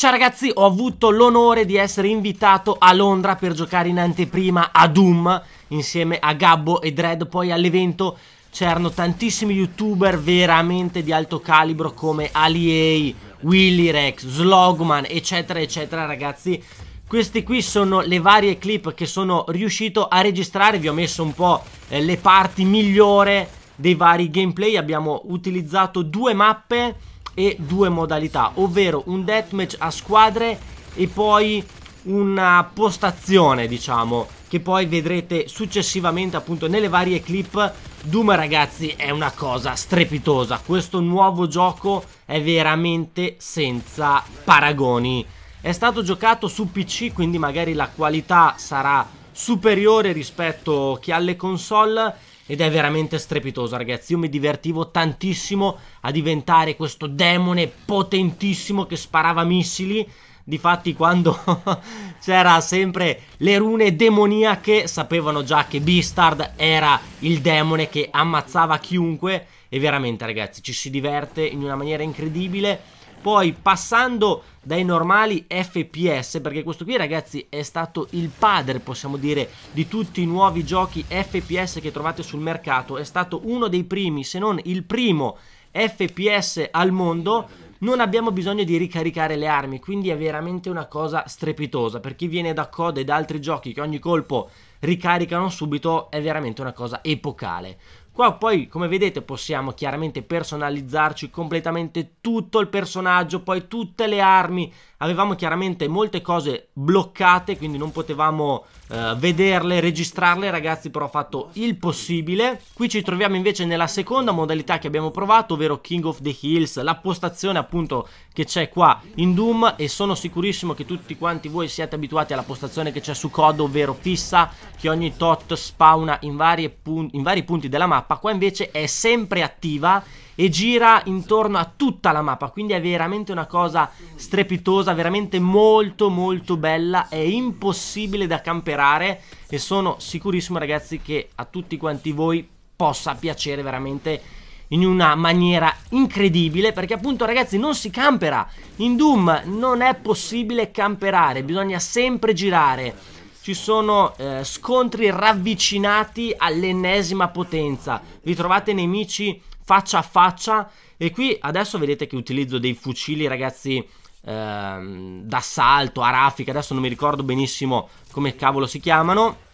Ciao ragazzi, ho avuto l'onore di essere invitato a Londra per giocare in anteprima a Doom insieme a Gabbo e Dread, poi all'evento c'erano tantissimi youtuber veramente di alto calibro come Ali A, Willy Rex, Slogman, eccetera eccetera ragazzi. Questi qui sono le varie clip che sono riuscito a registrare, vi ho messo un po' eh, le parti migliori dei vari gameplay, abbiamo utilizzato due mappe e due modalità, ovvero un deathmatch a squadre e poi una postazione, diciamo, che poi vedrete successivamente appunto nelle varie clip. Doom ragazzi è una cosa strepitosa, questo nuovo gioco è veramente senza paragoni. È stato giocato su PC, quindi magari la qualità sarà superiore rispetto che alle console ed è veramente strepitoso ragazzi, io mi divertivo tantissimo a diventare questo demone potentissimo che sparava missili Difatti quando c'era sempre le rune demoniache sapevano già che Beastard era il demone che ammazzava chiunque e veramente ragazzi ci si diverte in una maniera incredibile. Poi passando dai normali FPS perché questo qui ragazzi è stato il padre possiamo dire di tutti i nuovi giochi FPS che trovate sul mercato è stato uno dei primi se non il primo FPS al mondo non abbiamo bisogno di ricaricare le armi, quindi è veramente una cosa strepitosa. Per chi viene da COD e da altri giochi che ogni colpo ricaricano subito, è veramente una cosa epocale. Qua poi come vedete possiamo chiaramente personalizzarci completamente tutto il personaggio, poi tutte le armi. Avevamo chiaramente molte cose bloccate, quindi non potevamo eh, vederle, registrarle, ragazzi, però ho fatto il possibile. Qui ci troviamo invece nella seconda modalità che abbiamo provato, ovvero King of the Hills, la postazione appunto che c'è qua in Doom e sono sicurissimo che tutti quanti voi siate abituati alla postazione che c'è su COD, ovvero fissa, che ogni tot spawna in, in vari punti della mappa. Qua invece è sempre attiva e gira intorno a tutta la mappa, quindi è veramente una cosa strepitosa, veramente molto molto bella, è impossibile da camperare e sono sicurissimo ragazzi che a tutti quanti voi possa piacere veramente in una maniera incredibile perché appunto ragazzi non si campera in Doom non è possibile camperare bisogna sempre girare ci sono eh, scontri ravvicinati all'ennesima potenza vi trovate nemici faccia a faccia e qui adesso vedete che utilizzo dei fucili ragazzi ehm, d'assalto, a raffica, adesso non mi ricordo benissimo come cavolo si chiamano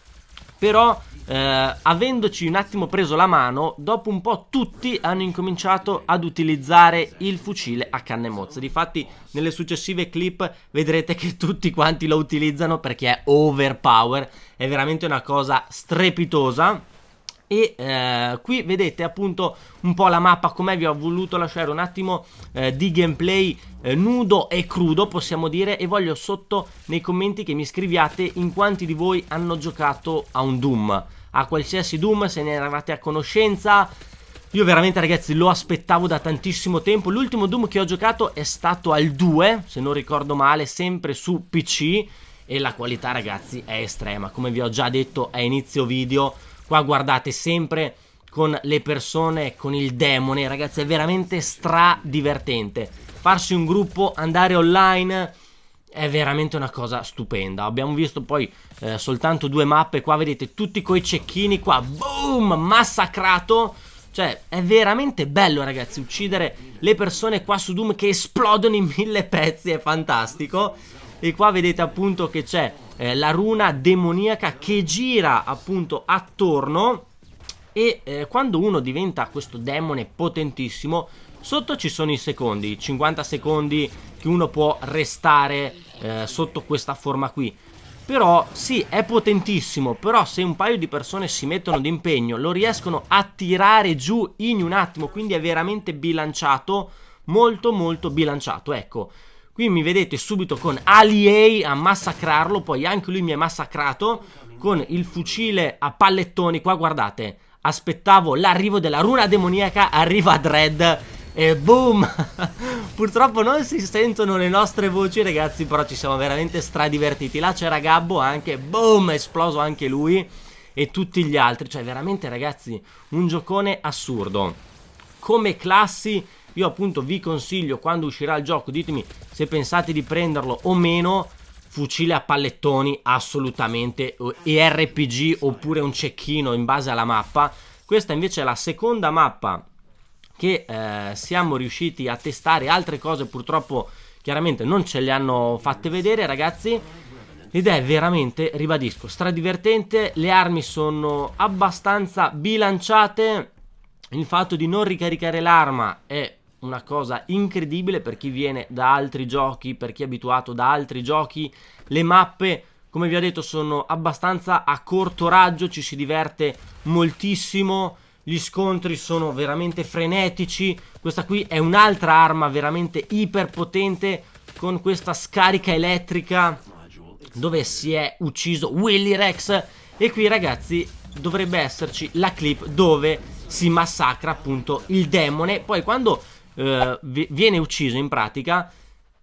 però eh, avendoci un attimo preso la mano, dopo un po' tutti hanno incominciato ad utilizzare il fucile a canne mozze. Difatti nelle successive clip vedrete che tutti quanti lo utilizzano perché è overpower, è veramente una cosa strepitosa e eh, qui vedete appunto un po' la mappa come vi ho voluto lasciare un attimo eh, di gameplay eh, nudo e crudo possiamo dire e voglio sotto nei commenti che mi scriviate in quanti di voi hanno giocato a un Doom a qualsiasi Doom se ne eravate a conoscenza io veramente ragazzi lo aspettavo da tantissimo tempo l'ultimo Doom che ho giocato è stato al 2 se non ricordo male sempre su PC e la qualità ragazzi è estrema come vi ho già detto a inizio video Qua guardate sempre con le persone, con il demone, ragazzi, è veramente stra divertente. Farsi un gruppo, andare online è veramente una cosa stupenda. Abbiamo visto poi eh, soltanto due mappe, qua vedete tutti quei cecchini qua, boom, massacrato. Cioè, è veramente bello, ragazzi, uccidere le persone qua su Doom che esplodono in mille pezzi, è fantastico e qua vedete appunto che c'è eh, la runa demoniaca che gira appunto attorno e eh, quando uno diventa questo demone potentissimo sotto ci sono i secondi 50 secondi che uno può restare eh, sotto questa forma qui però sì, è potentissimo, però se un paio di persone si mettono d'impegno lo riescono a tirare giù in un attimo, quindi è veramente bilanciato, molto molto bilanciato, ecco. Qui mi vedete subito con Ali a massacrarlo, poi anche lui mi ha massacrato con il fucile a pallettoni. Qua guardate, aspettavo l'arrivo della runa demoniaca, arriva Dread e boom! Purtroppo non si sentono le nostre voci ragazzi, però ci siamo veramente stradivertiti. Là c'era Gabbo anche, boom, esploso anche lui e tutti gli altri. Cioè veramente ragazzi, un giocone assurdo. Come classi io appunto vi consiglio quando uscirà il gioco, ditemi se pensate di prenderlo o meno. Fucile a pallettoni assolutamente, ERPG oppure un cecchino in base alla mappa. Questa invece è la seconda mappa che eh, siamo riusciti a testare. Altre cose purtroppo chiaramente non ce le hanno fatte vedere ragazzi. Ed è veramente, ribadisco, stradivertente. Le armi sono abbastanza bilanciate. Il fatto di non ricaricare l'arma è una cosa incredibile per chi viene da altri giochi, per chi è abituato da altri giochi. Le mappe, come vi ho detto, sono abbastanza a corto raggio, ci si diverte moltissimo. Gli scontri sono veramente frenetici. Questa qui è un'altra arma veramente iperpotente con questa scarica elettrica dove si è ucciso Willy Rex. E qui ragazzi dovrebbe esserci la clip dove si massacra appunto il demone. Poi quando eh, viene ucciso in pratica,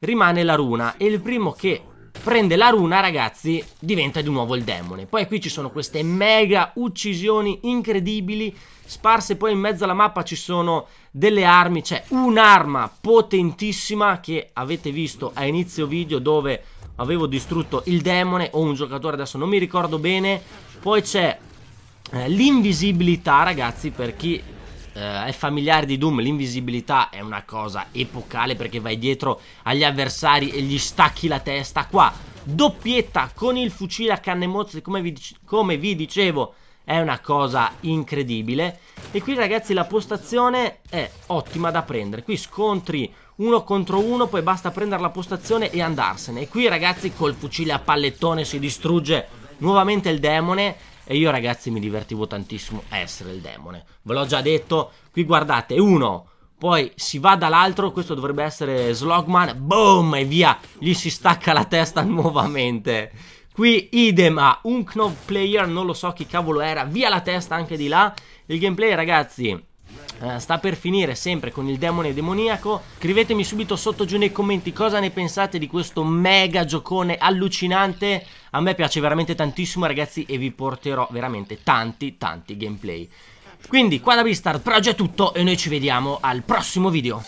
rimane la runa. E il primo che prende la runa, ragazzi, diventa di nuovo il demone. Poi qui ci sono queste mega uccisioni incredibili. Sparse poi in mezzo alla mappa ci sono delle armi. C'è un'arma potentissima che avete visto a inizio video dove avevo distrutto il demone o un giocatore, adesso non mi ricordo bene. Poi c'è eh, l'invisibilità, ragazzi, per chi eh, ai familiari di Doom l'invisibilità è una cosa epocale perché vai dietro agli avversari e gli stacchi la testa. Qua doppietta con il fucile a canne mozze, come vi, come vi dicevo, è una cosa incredibile. E qui ragazzi la postazione è ottima da prendere. Qui scontri uno contro uno, poi basta prendere la postazione e andarsene. E qui ragazzi col fucile a pallettone si distrugge nuovamente il demone e io ragazzi mi divertivo tantissimo a essere il demone. Ve l'ho già detto, qui guardate, uno, poi si va dall'altro, questo dovrebbe essere Slogman, boom e via, gli si stacca la testa nuovamente. Qui idem a un Knob player, non lo so chi cavolo era, via la testa anche di là. Il gameplay ragazzi eh, sta per finire sempre con il demone demoniaco. Scrivetemi subito sotto giù nei commenti cosa ne pensate di questo mega giocone allucinante a me piace veramente tantissimo ragazzi e vi porterò veramente tanti tanti gameplay. Quindi qua da Beastard per oggi è tutto e noi ci vediamo al prossimo video.